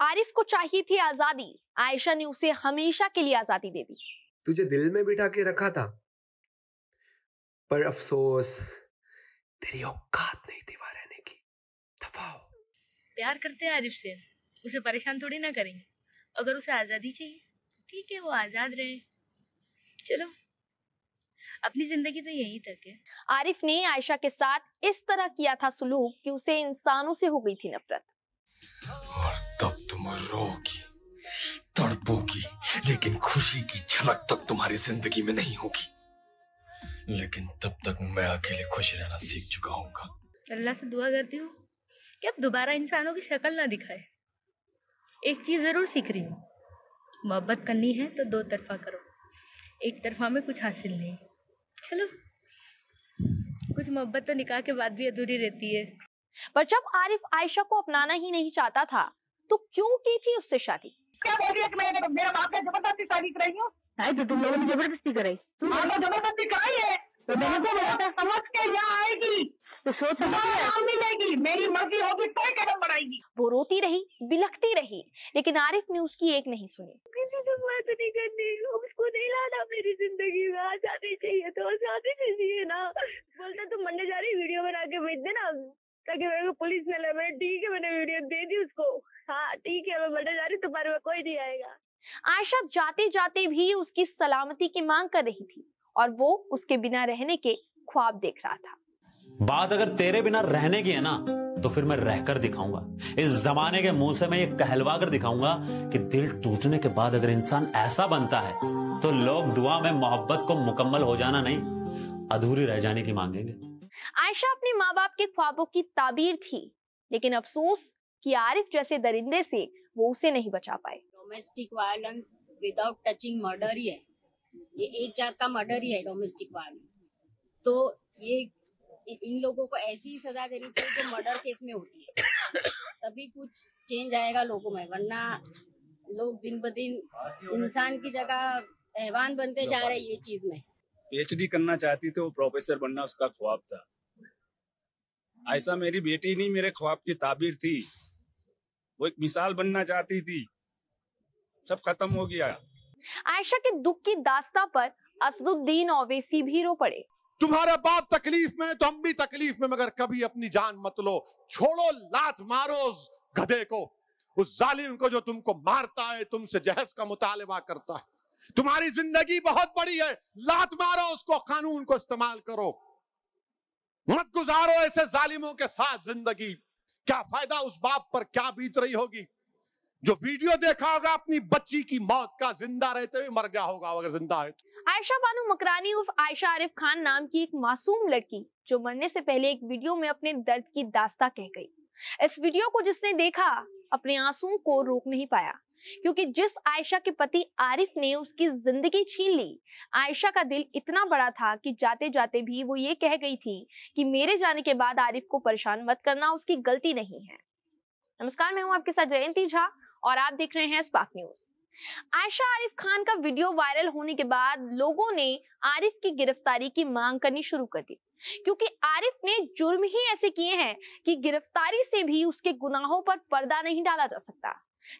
आरिफ को चाहिए थी आजादी आयशा ने उसे हमेशा के लिए आजादी दे दी तुझे दिल में बिठा के रखा था पर अफसोस तेरी औकात नहीं थी वहां रहने की दफाओ प्यार करते हैं आरिफ से उसे परेशान थोड़ी ना करेंगे अगर उसे आज़ादी चाहिए तो ठीक है वो आज़ाद रहे चलो अपनी जिंदगी तो यही तक है आरिफ ने आयशा के साथ इस तरह किया था सुलूक कि उसे इंसानों से हो गई थी नफरत मरो की तड़पों लेकिन खुशी की झलक तक तुम्हारी जिंदगी में नहीं होगी लेकिन तब तक मैं अकेले खुश रहना सीख चुका हूँ अल्लाह से दुआ करती हूँ कि अब दोबारा इंसानों की शक्ल ना दिखाए एक चीज़ ज़रूर सीख रही हूँ मोहब्बत करनी है तो दो तरफा करो एक तरफा में कुछ हासिल नहीं चलो कुछ मोहब्बत तो निकाह के बाद भी अधूरी रहती है पर जब आरिफ आयशा को अपनाना ही नहीं चाहता था तो क्यों की थी उससे शादी क्या बोल रही है कि मैं तो मेरा बाप ने जबरदस्ती शादी कराई हूँ तो तुम लोगों ने जबरदस्ती कराई तुम लोग तो जबरदस्ती कराई है तो मैंने तो बोला समझ के यहाँ आएगी तो सोच मिलेगी मेरी मर्जी होगी तो कदम बढ़ाएगी वो रोती रही बिलखती रही लेकिन आरिफ ने उसकी एक नहीं सुनी किसी से बात नहीं करनी उसको नहीं लाना मेरी जिंदगी में आजादी चाहिए तो आजादी चाहिए ना बोलते तुम मरने जा रही वीडियो बना के भेज देना ताकि मेरे को पुलिस न ले मैंने ठीक है मैंने वीडियो दे दी उसको हाँ ठीक है मैं मटर जा रही तुम्हारे में कोई नहीं आएगा आयशा जाते जाते भी उसकी सलामती की मांग कर रही थी और वो उसके बिना रहने के ख्वाब देख रहा था बात अगर तेरे बिना रहने की है ना तो फिर मैं रहकर दिखाऊंगा इस जमाने के मुंह से मैं ये कहलवा कर दिखाऊंगा कि दिल टूटने के बाद अगर इंसान ऐसा बनता है तो लोग दुआ में मोहब्बत को मुकम्मल हो जाना नहीं अधूरी रह जाने की मांगेंगे आयशा अपने माँ बाप के ख्वाबों की ताबीर थी लेकिन अफसोस कि आरिफ जैसे दरिंदे से वो उसे नहीं बचा पाए domestic violence without touching murder ही है ये एक जात का मर्डर ही है डोमेस्टिक वायलेंस तो ये इन लोगों को ऐसी ही सजा देनी चाहिए जो मर्डर केस में होती है तभी कुछ चेंज आएगा लोगों में वरना लोग दिन ब दिन इंसान की जगह एहवान बनते जा रहे हैं ये चीज में पीएचडी करना चाहती थी वो प्रोफेसर बनना उसका ख्वाब था ऐसा मेरी बेटी नहीं मेरे ख्वाब की ताबीर थी वो एक मिसाल बनना चाहती थी सब खत्म हो गया आयशा के दुख की दास्ता पर असदुद्दीन ओवैसी भी रो पड़े तुम्हारा बाप तकलीफ में तो हम भी तकलीफ में मगर कभी अपनी जान मत लो छोड़ो लात मारो उस गधे को उस जालिम को जो तुमको मारता है तुमसे जहेज का मुतालबा करता है तुम्हारी जिंदगी बहुत बड़ी है लात मारो उसको कानून को इस्तेमाल करो मत गुजारो ऐसे जालिमों के साथ जिंदगी क्या फायदा उस बाप पर क्या बीत रही होगी जो वीडियो देखा होगा अपनी बच्ची की मौत का जिंदा रहते हुए मर गया होगा अगर जिंदा है तो आयशा बानू मकरानी उर्फ आयशा आरिफ खान नाम की एक मासूम लड़की जो मरने से पहले एक वीडियो में अपने दर्द की दास्ता कह गई इस वीडियो को जिसने देखा अपने आंसू को रोक नहीं पाया क्योंकि जिस आयशा के पति आरिफ ने उसकी जिंदगी छीन ली आयशा का दिल इतना बड़ा था कि जाते जाते भी वो ये कह गई थी कि मेरे जाने के बाद आरिफ को परेशान मत करना उसकी गलती नहीं है नमस्कार मैं हूँ आपके साथ जयंती झा और आप देख रहे हैं स्पाक न्यूज आयशा आरिफ खान का वीडियो वायरल होने के बाद लोगों ने आरिफ की गिरफ्तारी की मांग करनी शुरू कर दी क्योंकि आरिफ ने जुर्म ही ऐसे किए हैं कि गिरफ्तारी से भी उसके गुनाहों पर पर्दा नहीं डाला जा सकता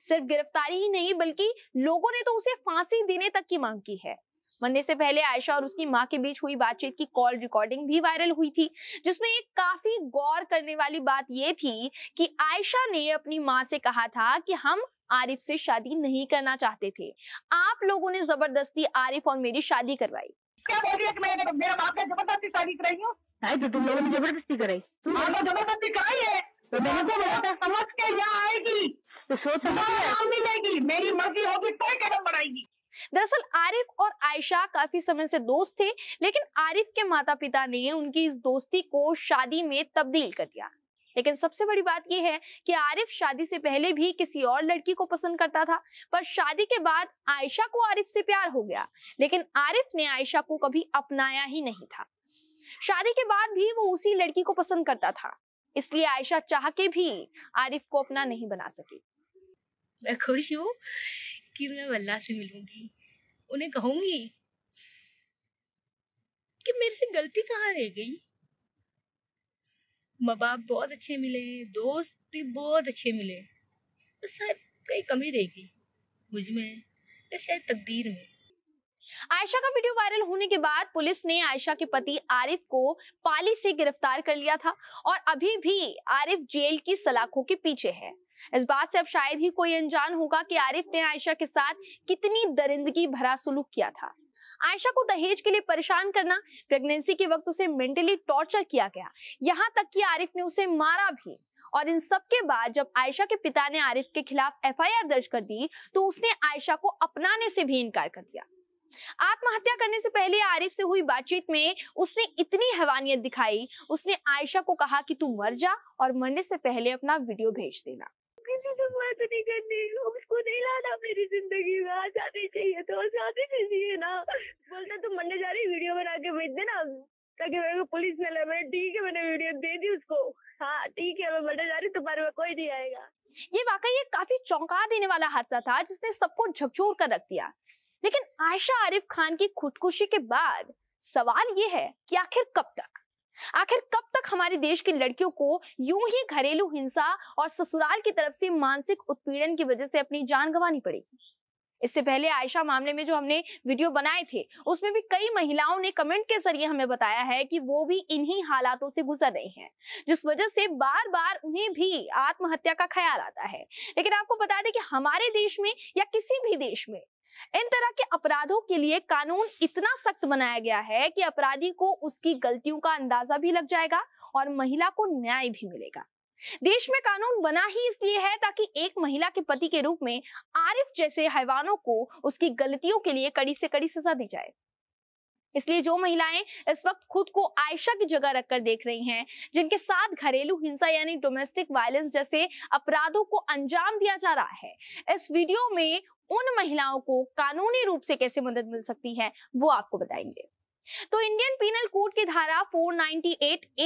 सिर्फ गिरफ्तारी ही नहीं बल्कि लोगों ने तो उसे फांसी देने तक की मांग की है मरने से पहले आयशा और उसकी मां के बीच हुई बातचीत की कॉल रिकॉर्डिंग भी वायरल हुई थी जिसमें एक काफी गौर करने वाली बात ये थी कि आयशा ने अपनी मां से कहा था कि हम आरिफ से शादी नहीं करना चाहते थे आप लोगों ने जबरदस्ती आरिफ और मेरी शादी करवाई क्या बोल रही है कि मैं तो मेरा बाप ने जबरदस्ती शादी कराई हूँ तो तुम लोगों ने जबरदस्ती कराई तो जबरदस्ती कराई है तो समझ के यहाँ आएगी तो सोच हाँ। मिलेगी मेरी मर्जी होगी तो कदम बढ़ाएगी दरअसल आरिफ और आयशा काफी समय से दोस्त थे लेकिन आरिफ के माता पिता ने उनकी इस दोस्ती को शादी में तब्दील कर दिया लेकिन सबसे बड़ी बात यह है कि आरिफ शादी से पहले भी किसी और लड़की को पसंद करता था पर शादी के बाद आयशा को आरिफ से प्यार हो गया लेकिन आरिफ ने आयशा को कभी अपनाया ही नहीं था शादी के बाद भी वो उसी लड़की को पसंद करता था इसलिए आयशा चाह के भी आरिफ को अपना नहीं बना सकी मैं खुश हूँ कि मैं अल्लाह से मिलूंगी उन्हें कहूंगी कि मेरे से गलती कहाँ रह गई माँ बाप बहुत अच्छे मिले दोस्त भी बहुत अच्छे मिले तो शायद कई कमी रह गई मुझ में या शायद तकदीर में आयशा का वीडियो वायरल होने के बाद पुलिस ने आयशा के पति आरिफ को पाली से गिरफ्तार कर लिया था और अभी भी आरिफ जेल की सलाखों के पीछे है इस बात से अब शायद ही कोई अनजान होगा कि आरिफ ने आयशा के साथ कितनी दरिंदगी भरा सुलूक किया था आयशा को दहेज के लिए परेशान करना प्रेगनेंसी के वक्त उसे मेंटली टॉर्चर किया गया यहाँ तक कि आरिफ ने उसे मारा भी और इन सब के बाद जब आयशा के पिता ने आरिफ के खिलाफ एफआईआर दर्ज कर दी तो उसने आयशा को अपनाने से भी इनकार कर दिया आत्महत्या करने से पहले आरिफ से हुई बातचीत में उसने इतनी हैवानियत दिखाई उसने आयशा को कहा कि तू मर जा और मरने से पहले अपना वीडियो भेज देना किसी से तो बात नहीं करनी उसको नहीं लाना मेरी जिंदगी में आजादी चाहिए तो आजादी से जिए ना बोलता तुम मरने जा रही वीडियो बना के भेज देना ताकि मेरे को पुलिस न ले मैंने ठीक है मैंने वीडियो दे दी उसको हाँ ठीक है मैं मरने जा रही तुम्हारे में कोई नहीं आएगा ये वाकई एक काफी चौंका देने वाला हादसा था जिसने सबको झकझोर कर रख दिया लेकिन आयशा आरिफ खान की खुदकुशी के बाद सवाल ये है कि आखिर कब तक आखिर कब तक हमारे देश की लड़कियों को यूं ही घरेलू हिंसा और ससुराल की तरफ से मानसिक उत्पीड़न की वजह से अपनी जान गंवानी पड़ेगी इससे पहले आयशा मामले में जो हमने वीडियो बनाए थे उसमें भी कई महिलाओं ने कमेंट के जरिए हमें बताया है कि वो भी इन्हीं हालातों से गुजर रही हैं जिस वजह से बार बार उन्हें भी आत्महत्या का ख्याल आता है लेकिन आपको बता दें कि हमारे देश में या किसी भी देश में इन तरह के अपराधों के लिए कानून इतना सख्त बनाया गया है कि अपराधी को उसकी गलतियों का अंदाजा भी लग जाएगा और महिला को न्याय भी मिलेगा देश में कानून बना ही इसलिए है ताकि एक महिला के पति के रूप में आरिफ जैसे हैवानों को उसकी गलतियों के लिए कड़ी से कड़ी सजा दी जाए इसलिए जो महिलाएं इस वक्त खुद को आयशा की जगह रखकर देख रही हैं जिनके साथ घरेलू हिंसा यानी डोमेस्टिक वायलेंस जैसे अपराधों को अंजाम दिया जा रहा है इस वीडियो में उन महिलाओं को कानूनी रूप से कैसे मदद मिल सकती है वो आपको बताएंगे तो इंडियन पीनल कोड की धारा 498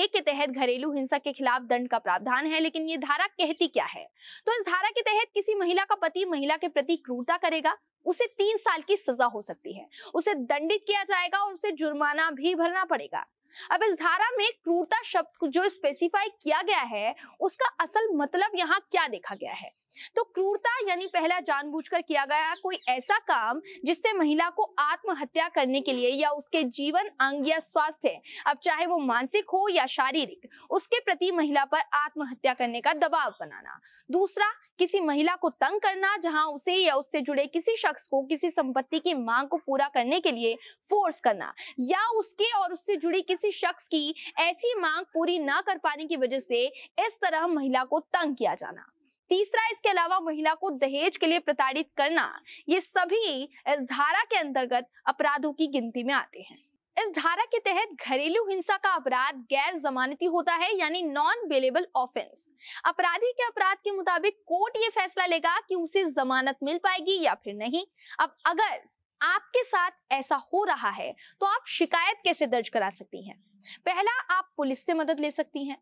ए के तहत घरेलू हिंसा के खिलाफ दंड का प्रावधान है लेकिन ये धारा कहती क्या है तो इस धारा के तहत किसी महिला का पति महिला के प्रति क्रूरता करेगा उसे तीन साल की सजा हो सकती है उसे दंडित किया जाएगा और उसे जुर्माना भी भरना पड़ेगा अब इस धारा में क्रूरता शब्द जो स्पेसिफाई किया गया है उसका असल मतलब यहाँ क्या देखा गया है तो क्रूरता यानी पहला जानबूझकर किया गया कोई ऐसा काम जिससे महिला को आत्महत्या करने के लिए या उसके जीवन अंग या स्वास्थ्य अब चाहे वो मानसिक हो या शारीरिक उसके प्रति महिला पर आत्महत्या करने का दबाव बनाना दूसरा किसी महिला को तंग करना जहां उसे या उससे जुड़े किसी शख्स को किसी संपत्ति की मांग को पूरा करने के लिए फोर्स करना या उसके और उससे जुड़ी किसी शख्स की ऐसी मांग पूरी ना कर पाने की वजह से इस तरह महिला को तंग किया जाना तीसरा इसके अलावा महिला को दहेज के लिए प्रताड़ित करना ये सभी इस धारा के अंतर्गत अपराधों की गिनती में आते हैं इस धारा के तहत घरेलू हिंसा का अपराध गैर जमानती होता है यानी नॉन बेलेबल ऑफेंस अपराधी के अपराध के मुताबिक कोर्ट ये फैसला लेगा कि उसे जमानत मिल पाएगी या फिर नहीं अब अगर आपके साथ ऐसा हो रहा है तो आप शिकायत कैसे दर्ज करा सकती हैं पहला आप पुलिस से मदद ले सकती हैं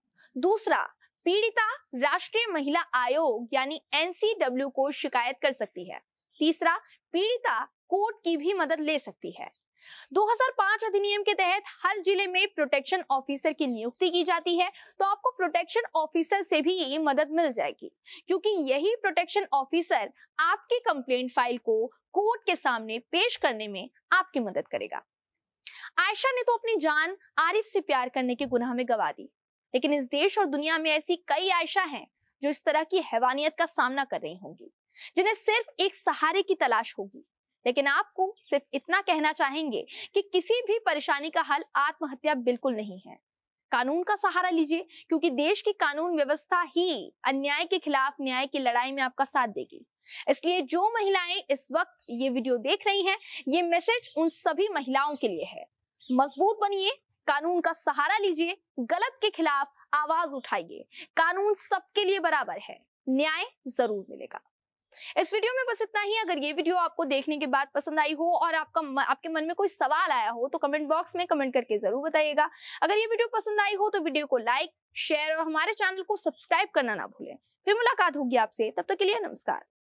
दूसरा पीड़िता राष्ट्रीय महिला आयोग यानी एनसीडब्ल्यू को शिकायत कर सकती है तीसरा पीड़िता कोर्ट की भी मदद ले सकती है 2005 अधिनियम के तहत हर जिले में प्रोटेक्शन ऑफिसर की नियुक्ति की जाती है तो आपको प्रोटेक्शन ऑफिसर से भी मदद मिल जाएगी क्योंकि यही प्रोटेक्शन ऑफिसर आपकी कंप्लेंट फाइल को कोर्ट के सामने पेश करने में आपकी मदद करेगा आयशा ने तो अपनी जान आरिफ से प्यार करने के गुनाह में गवा दी लेकिन इस देश और दुनिया में ऐसी कई आयशा हैं जो इस तरह की हैवानियत का सामना कर रही होंगी जिन्हें सिर्फ एक सहारे की तलाश होगी लेकिन आपको सिर्फ इतना कहना चाहेंगे कि किसी भी परेशानी का हल आत्महत्या बिल्कुल नहीं है कानून का सहारा लीजिए क्योंकि देश की कानून व्यवस्था ही अन्याय के खिलाफ न्याय की लड़ाई में आपका साथ देगी इसलिए जो महिलाएं इस वक्त ये वीडियो देख रही हैं ये मैसेज उन सभी महिलाओं के लिए है मजबूत बनिए कानून का सहारा लीजिए गलत के खिलाफ आवाज उठाइए कानून सबके लिए बराबर है न्याय जरूर मिलेगा इस वीडियो में बस इतना ही अगर ये वीडियो आपको देखने के बाद पसंद आई हो और आपका आपके मन में कोई सवाल आया हो तो कमेंट बॉक्स में कमेंट करके जरूर बताइएगा अगर ये वीडियो पसंद आई हो तो वीडियो को लाइक शेयर और हमारे चैनल को सब्सक्राइब करना ना भूलें फिर मुलाकात होगी आपसे तब तक तो के लिए नमस्कार